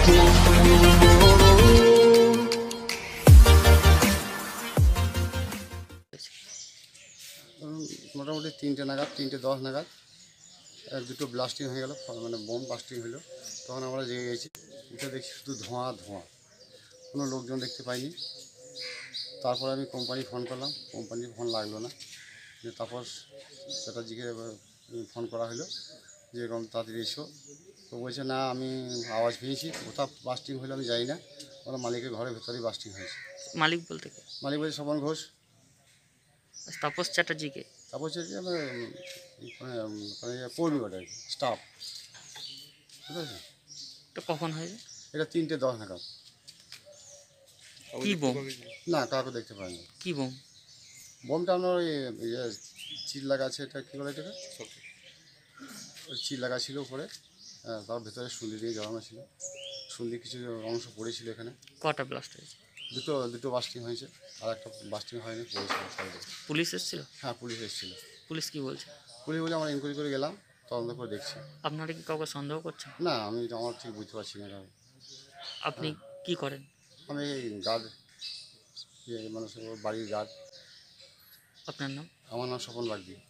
মোটামুটি তিনটে নাগাদ তিনটে দশ নাগাদ দুটো ব্লাস্টিং হয়ে গেল মানে বোম ব্লাস্টিং হলো তখন আমরা জেগে গেছি এটা দেখছি শুধু ধোঁয়া ধোঁয়া কোনো লোকজন দেখতে পাইনি তারপর আমি কোম্পানি ফোন করলাম কোম্পানির ফোন লাগলো না তারপর জিগে ফোন করা হলো যেরকম তাদের এসো তো বলছে না আমি আওয়াজ পেয়েছি কোথাও বাস্টিং হলে আমি যাই না ওর মালিকের ঘরের ভেতরেই বাস্টিং হয়েছে মালিক বলতে মালিক বলছে সবন ঘোষ তাপস চ্যাটার্জিকে তাপস হচ্ছে যে আমার মানে, মানে, কর্মী কি স্টাফ ঠিক আছে এটা কখন হয়েছে এটা তিনটে দশ নাগাদ কি বোম না কাউকে দেখতে পাইনি কি বোম বোমটা আপনার ওই ইয়ে লাগা আছে এটা কী বলে এটাকে চিল লাগা ছিল হ্যাঁ তার ভেতরে সুন্দর দিয়ে জ্বালানো ছিল সুন্দর কিছু অংশ পড়েছিল এখানে কটা ব্লাস্ট হয়েছে দুটো দুটো বাস্টিং হয়েছে আর একটা বাস্টিং হয়নি পুলিশ এসেছিল হ্যাঁ পুলিশ এসেছিল পুলিশ কি বলছে পুলিশ বলে আমরা ইনকোয়ারি করে গেলাম তদন্ত করে দেখছি আপনারা কি কাউকে সন্দেহ করছেন না আমি আমার ঠিক বুঝতে পারছি না আপনি হ্যাঁ। কি করেন আমি গার্ড ইয়ে, মানুষের বাড়ির গার্ড আপনার নাম আমার নাম স্বপন লাগবে